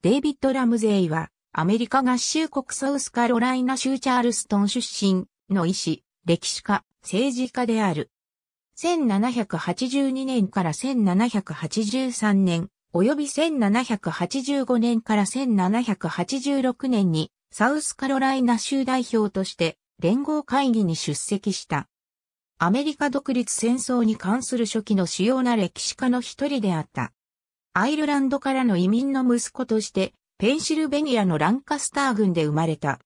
デイビッド・ラムゼイは、アメリカ合衆国サウスカロライナ州チャールストン出身の医師、歴史家、政治家である。1782年から1783年、及び1785年から1786年に、サウスカロライナ州代表として連合会議に出席した。アメリカ独立戦争に関する初期の主要な歴史家の一人であった。アイルランドからの移民の息子として、ペンシルベニアのランカスター郡で生まれた。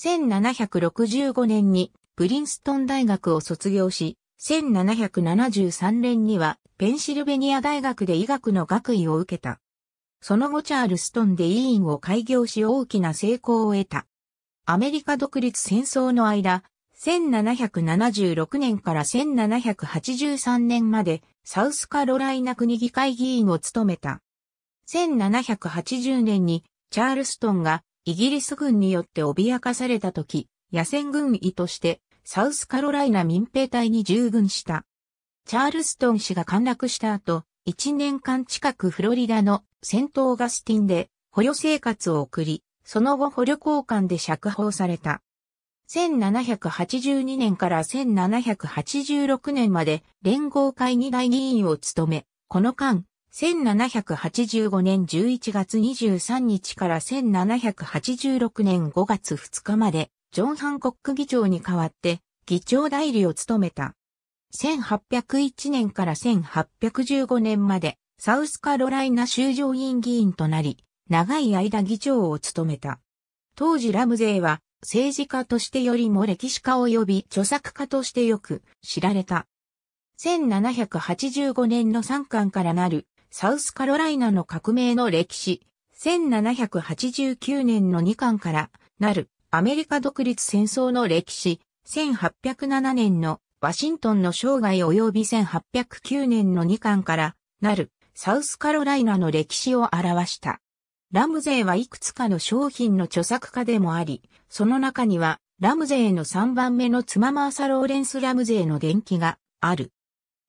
1765年にプリンストン大学を卒業し、1773年にはペンシルベニア大学で医学の学位を受けた。その後チャールストンで委員を開業し大きな成功を得た。アメリカ独立戦争の間、1776年から1783年までサウスカロライナ国議会議員を務めた。1780年にチャールストンがイギリス軍によって脅かされた時、野戦軍医としてサウスカロライナ民兵隊に従軍した。チャールストン氏が陥落した後、1年間近くフロリダの戦闘ガスティンで捕虜生活を送り、その後捕虜交換で釈放された。1782年から1786年まで連合会議大議員を務め、この間、1785年11月23日から1786年5月2日まで、ジョン・ハンコック議長に代わって、議長代理を務めた。1801年から1815年まで、サウスカロライナ州上院議員となり、長い間議長を務めた。当時ラムゼーは、政治家としてよりも歴史家及び著作家としてよく知られた。1785年の3巻からなるサウスカロライナの革命の歴史、1789年の2巻からなるアメリカ独立戦争の歴史、1807年のワシントンの生涯及び1809年の2巻からなるサウスカロライナの歴史を表した。ラムゼーはいくつかの商品の著作家でもあり、その中には、ラムゼーの3番目の妻マーサ・ローレンス・ラムゼーの伝記がある。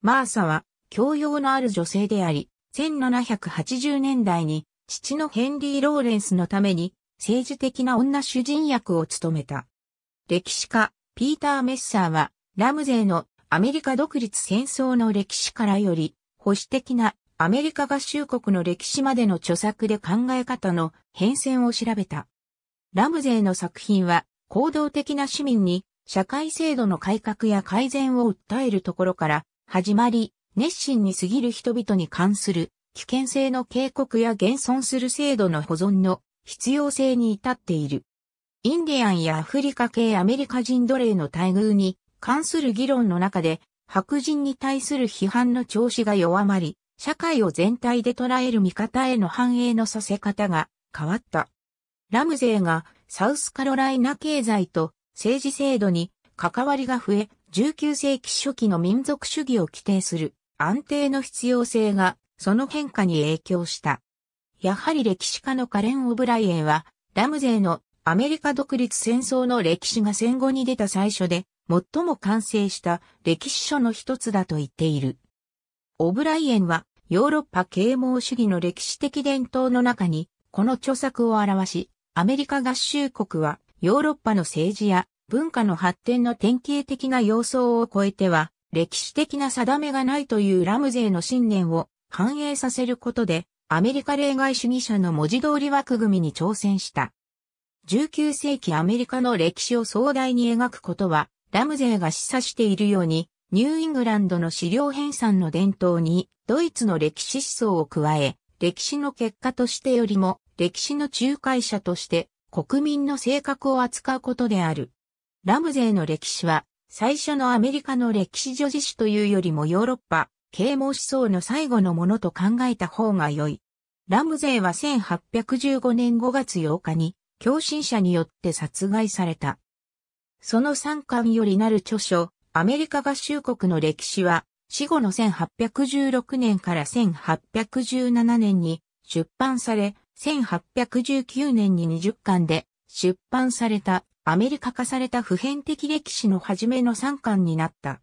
マーサは、教養のある女性であり、1780年代に、父のヘンリー・ローレンスのために、政治的な女主人役を務めた。歴史家、ピーター・メッサーは、ラムゼーのアメリカ独立戦争の歴史からより、保守的なアメリカ合衆国の歴史までの著作で考え方の変遷を調べた。ラムゼーの作品は、行動的な市民に社会制度の改革や改善を訴えるところから始まり、熱心に過ぎる人々に関する危険性の警告や現存する制度の保存の必要性に至っている。インディアンやアフリカ系アメリカ人奴隷の待遇に関する議論の中で白人に対する批判の調子が弱まり、社会を全体で捉える見方への反映のさせ方が変わった。ラムゼーがサウスカロライナ経済と政治制度に関わりが増え、19世紀初期の民族主義を規定する安定の必要性がその変化に影響した。やはり歴史家のカレン・オブライエンは、ラムゼーのアメリカ独立戦争の歴史が戦後に出た最初で、最も完成した歴史書の一つだと言っている。オブライエンは、ヨーロッパ啓蒙主義の歴史的伝統の中に、この著作を表し、アメリカ合衆国は、ヨーロッパの政治や文化の発展の典型的な様相を超えては、歴史的な定めがないというラムゼーの信念を反映させることで、アメリカ例外主義者の文字通り枠組みに挑戦した。19世紀アメリカの歴史を壮大に描くことは、ラムゼーが示唆しているように、ニューイングランドの資料編纂の伝統に、ドイツの歴史思想を加え、歴史の結果としてよりも、歴史の仲介者として、国民の性格を扱うことである。ラムゼーの歴史は、最初のアメリカの歴史女子史というよりもヨーロッパ、啓蒙思想の最後のものと考えた方が良い。ラムゼーは1815年5月8日に、共振者によって殺害された。その参観よりなる著書、アメリカ合衆国の歴史は、死後の1816年から1817年に出版され、1819年に20巻で出版されたアメリカ化された普遍的歴史の初めの3巻になった。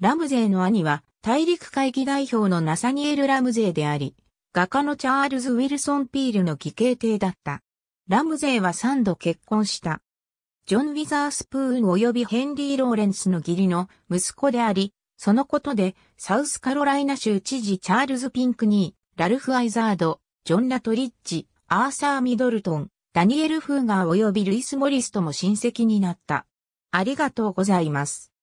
ラムゼーの兄は大陸会議代表のナサニエル・ラムゼーであり、画家のチャールズ・ウィルソン・ピールの義兄弟だった。ラムゼーは3度結婚した。ジョン・ウィザースプーン及びヘンリー・ローレンスの義理の息子であり、そのことでサウスカロライナ州知事チャールズ・ピンクニー、ラルフ・アイザード、ジョン・ラトリッチ、アーサー・ミドルトン、ダニエル・フーガー及びルイス・モリスとも親戚になった。ありがとうございます。